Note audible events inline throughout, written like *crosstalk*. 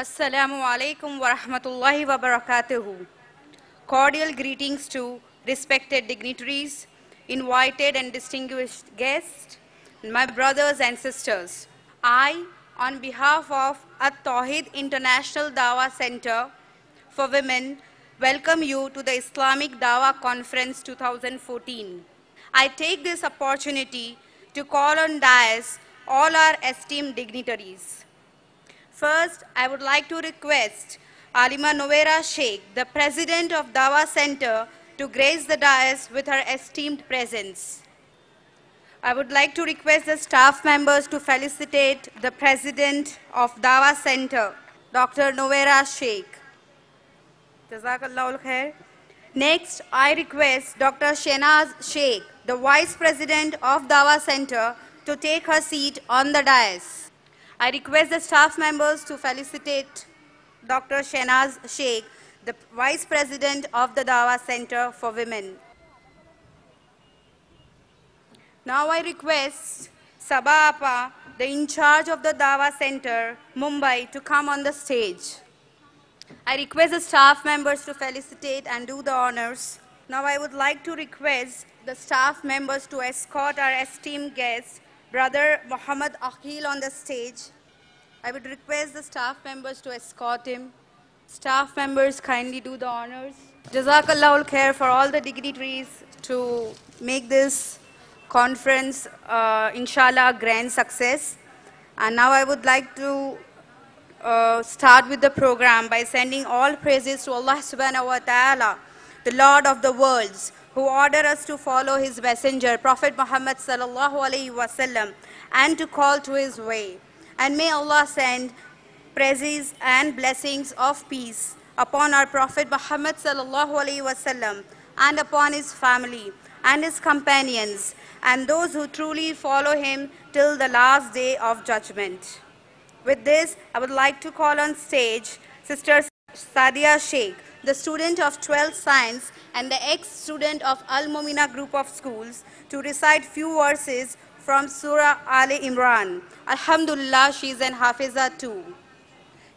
Assalamu alaikum wa rahmatullahi wa barakatuhu. Cordial greetings to respected dignitaries, invited and distinguished guests, my brothers and sisters. I, on behalf of At-Tawheed International Dawa Center for Women, welcome you to the Islamic Dawa Conference 2014. I take this opportunity to call on dias all our esteemed dignitaries First, I would like to request Alima Novera Sheikh, the President of Dawa Center, to grace the dais with her esteemed presence. I would like to request the staff members to felicitate the President of Dawa Center, Dr. Novera Sheikh. Jazakallah khair. Next, I request Dr. Shenaz Sheikh, the Vice President of Dawa Center, to take her seat on the dais. I request the staff members to felicitate Dr. Shenaz Sheikh, the Vice President of the Dawa Center for Women. Now I request Sabah the in charge of the Dawa Center, Mumbai, to come on the stage. I request the staff members to felicitate and do the honors. Now I would like to request the staff members to escort our esteemed guests brother Muhammad Akhil on the stage. I would request the staff members to escort him. Staff members kindly do the honors. Jazakallah khair for all the dignitaries to make this conference, uh, inshallah, grand success. And now I would like to uh, start with the program by sending all praises to Allah subhanahu wa ta'ala, the Lord of the worlds, who ordered us to follow his messenger, Prophet Muhammad sallallahu alaihi wasallam, and to call to his way. And may Allah send praises and blessings of peace upon our Prophet Muhammad sallallahu alaihi wasallam and upon his family and his companions and those who truly follow him till the last day of judgment. With this, I would like to call on stage Sister Sadia Sheikh, the student of 12 science and the ex-student of Al-Momina group of schools to recite few verses from Surah Al Imran. Alhamdulillah, she is an Hafiza too.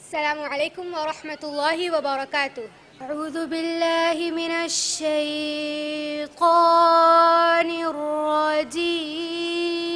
Assalamu alaikum wa rahmatullahi wa barakatuh. أعوذ بالله من الشيطان الرجيم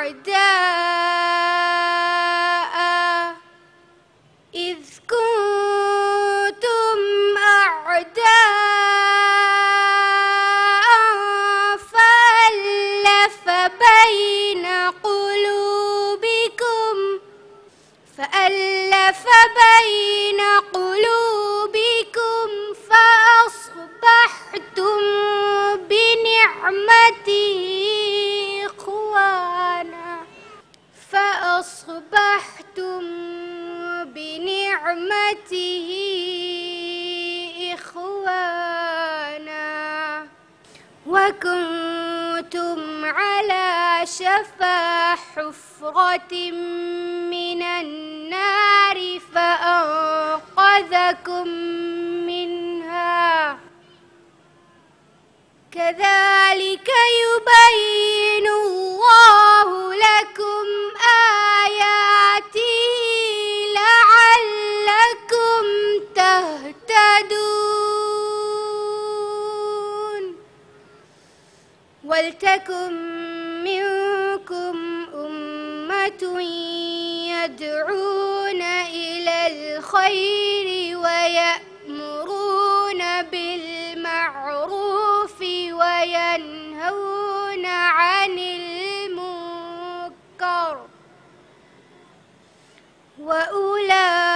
are dead. كنتم على شفا حفرة من النار فأنقذكم منها كذلك يبين ولتكن منكم أمة يدعون إلى الخير ويأمرون بالمعروف وينهون عن المنكر وأولئك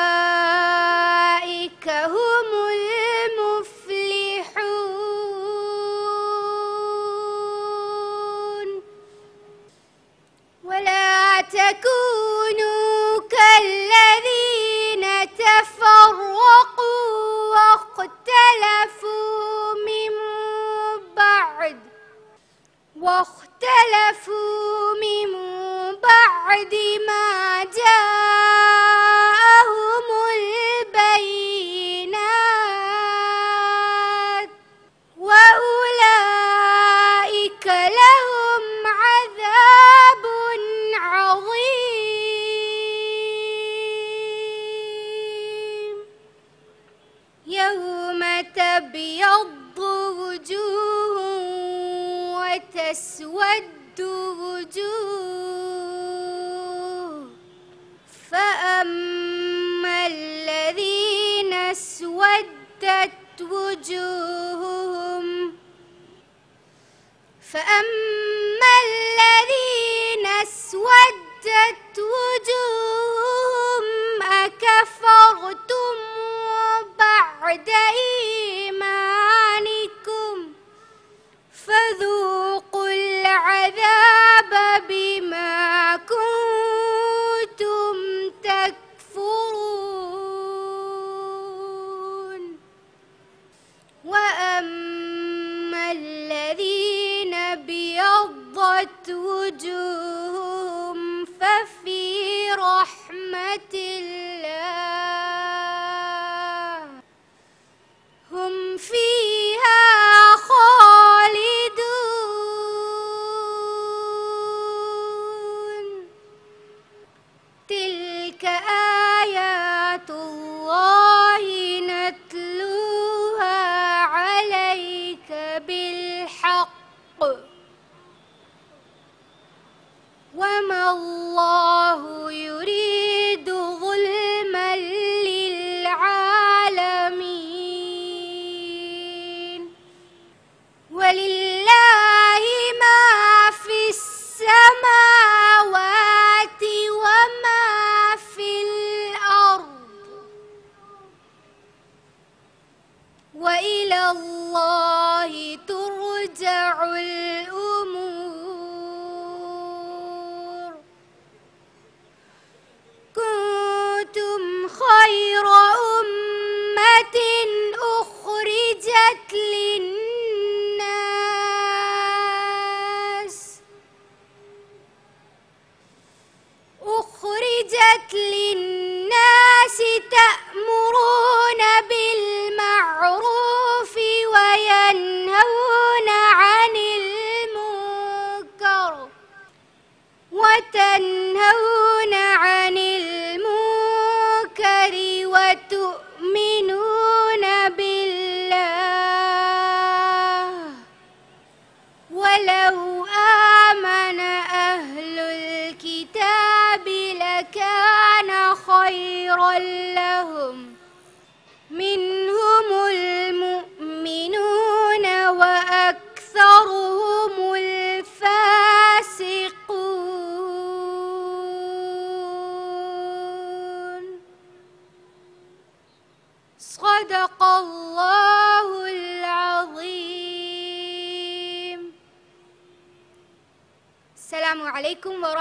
تبيض وجوه وتسود وجوه فأما الذين اسودت وجوههم فأما الله هم فيها خالدون تلك آيات الله نتلوها عليك بالحق وما الله يريد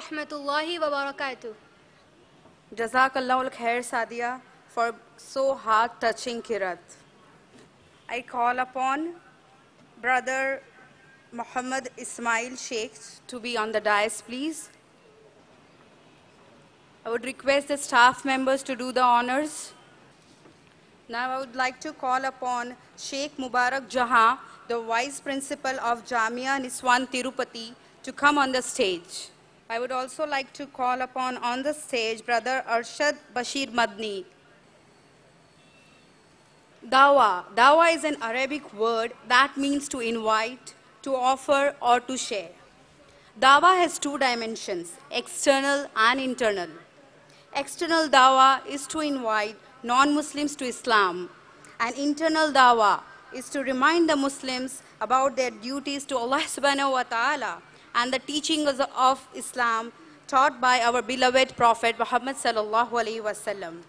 rahmatullahi wa barakatuh. Jazakallah khair Sadia for so heart-touching Kirat. I call upon Brother Muhammad Ismail Sheikh to be on the dais, please. I would request the staff members to do the honors. Now I would like to call upon Sheikh Mubarak Jahan, the Vice Principal of Jamia Niswan Tirupati, to come on the stage. I would also like to call upon on the stage Brother Arshad Bashir Madni. Dawa. Dawa is an Arabic word that means to invite, to offer, or to share. Dawa has two dimensions, external and internal. External dawa is to invite non-Muslims to Islam, and internal dawa is to remind the Muslims about their duties to Allah *laughs* subhanahu wa ta'ala and the teachings of Islam taught by our beloved Prophet Muhammad sallallahu alaihi wasallam.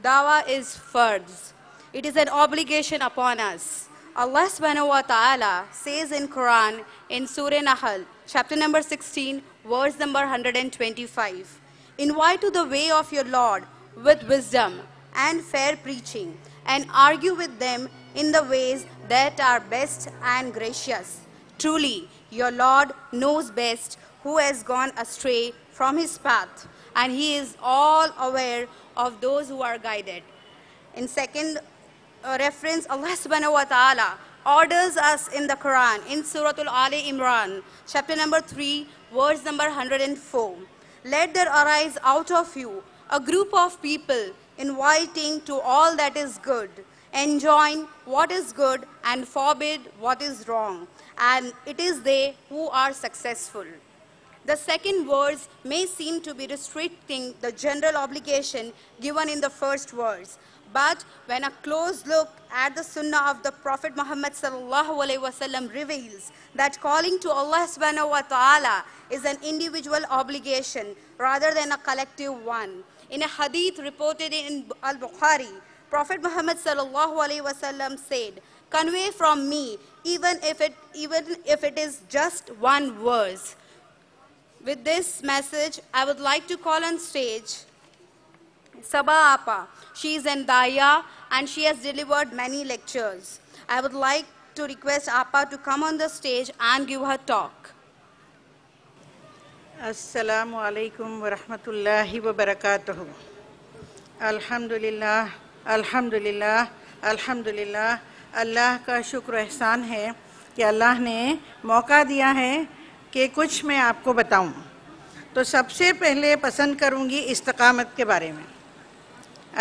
Dawah is farz. It is an obligation upon us. Allah subhanahu wa ta'ala says in Quran in Surah Nahal, chapter number 16, verse number 125. Invite to the way of your Lord with wisdom and fair preaching and argue with them in the ways that are best and gracious. Truly, your Lord knows best who has gone astray from his path, and he is all aware of those who are guided. In second uh, reference, Allah subhanahu wa ta'ala orders us in the Quran, in Surah Al-Ali Imran, chapter number 3, verse number 104. Let there arise out of you a group of people inviting to all that is good, enjoin what is good and forbid what is wrong and it is they who are successful. The second verse may seem to be restricting the general obligation given in the first verse. But when a close look at the sunnah of the Prophet Muhammad reveals that calling to Allah subhanahu wa ta'ala is an individual obligation rather than a collective one. In a hadith reported in Al-Bukhari, Prophet Muhammad said, Convey from me, even if it, even if it is just one verse. With this message, I would like to call on stage Sabah Appa. She is in Daya and she has delivered many lectures. I would like to request Appa to come on the stage and give her talk. Assalamu alaikum wa rahmatullahi wa barakatuh. Alhamdulillah, alhamdulillah, alhamdulillah. अल्लाह का शुक्र एहसान है कि अल्लाह ने मौका दिया है कि कुछ मैं आपको बताऊं। तो सबसे पहले पसंद करूंगी इस्तकामत के बारे में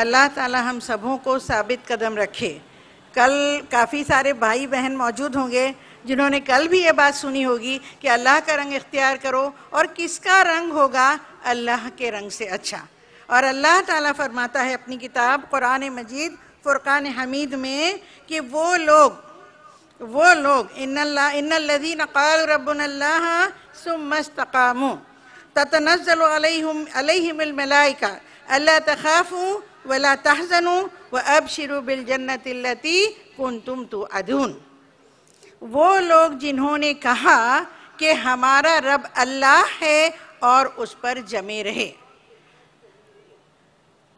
अल्लाह ताला हम सबों को साबित कदम रखे कल काफ़ी सारे भाई बहन मौजूद होंगे जिन्होंने कल भी ये बात सुनी होगी कि अल्लाह का रंग इख्तियार करो और किसका रंग होगा अल्लाह के रंग से अच्छा और अल्लाह ताला फरमाता है अपनी किताब कुरान मजीद फ़ुरक़ान हमीद में कि वो लोग वो लोग इन क़ाल रब्बुनल्लाह सुम्मस्तकामु ततनज़्ज़ल अलैहिम अलैहिमुल अल्ला तखाफू वला तहजनु व अब अबशिरु बिल जन्नतिल्लती तुम तो अधून वो लोग जिन्होंने कहा कि हमारा रब अल्लाह है और उस पर जमे रहे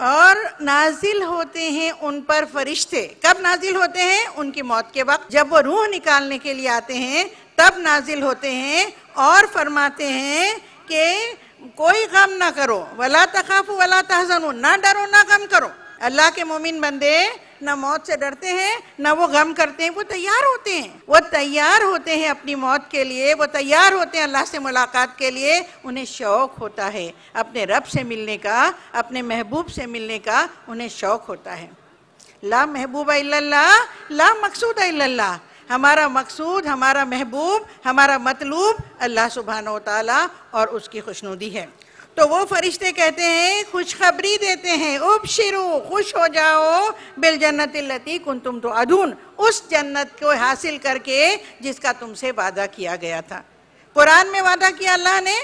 और नाजिल होते हैं उन पर फरिश्ते कब नाजिल होते हैं उनकी मौत के वक्त जब वो रूह निकालने के लिए आते हैं तब नाजिल होते हैं और फरमाते हैं कि कोई गम ना करो वला तखाफ वला तहजनू ना डरो ना गम करो अल्लाह के मोमिन बंदे न मौत से डरते हैं न वो गम करते हैं वो तैयार होते हैं वो तैयार होते हैं अपनी मौत के लिए वो तैयार होते हैं अल्लाह से मुलाकात के लिए उन्हें शौक होता है अपने रब से मिलने का अपने महबूब से मिलने का उन्हें शौक होता है ला महबूब अल्लाह ला मकसूद अल्लाह हमारा मकसूद हमारा महबूब हमारा मतलूब अल्लाह सुबहान तला और उसकी खुशनुदी है तो वो फरिश्ते कहते हैं खुशखबरी देते हैं उब शिरु खुश हो जाओ बिल जन्नत लती कुन तुम तो अधून उस जन्नत को हासिल करके जिसका तुमसे वादा किया गया था कुरान में वादा किया अल्लाह ने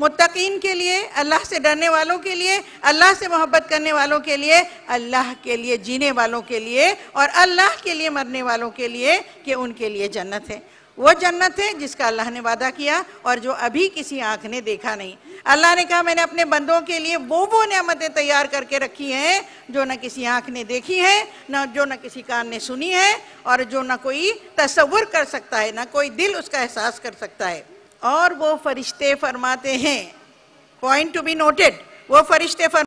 मुतकीन के लिए अल्लाह से डरने वालों के लिए अल्लाह से मोहब्बत करने वालों के लिए अल्लाह के लिए जीने वालों के लिए और अल्लाह के लिए मरने वालों के लिए कि उनके लिए जन्नत है वो जन्नत है जिसका अल्लाह ने वादा किया और जो अभी किसी आंख ने देखा नहीं अल्लाह ने कहा मैंने अपने बंदों के लिए वो वो नियामतें तैयार करके रखी हैं जो न किसी आंख ने देखी है न जो न किसी कान ने सुनी है और जो ना कोई तस्वुर कर सकता है न कोई दिल उसका एहसास कर सकता है और वो फरिश्ते फरमाते हैं पॉइंट टू बी नोटेड वो फरिश्ते फरमा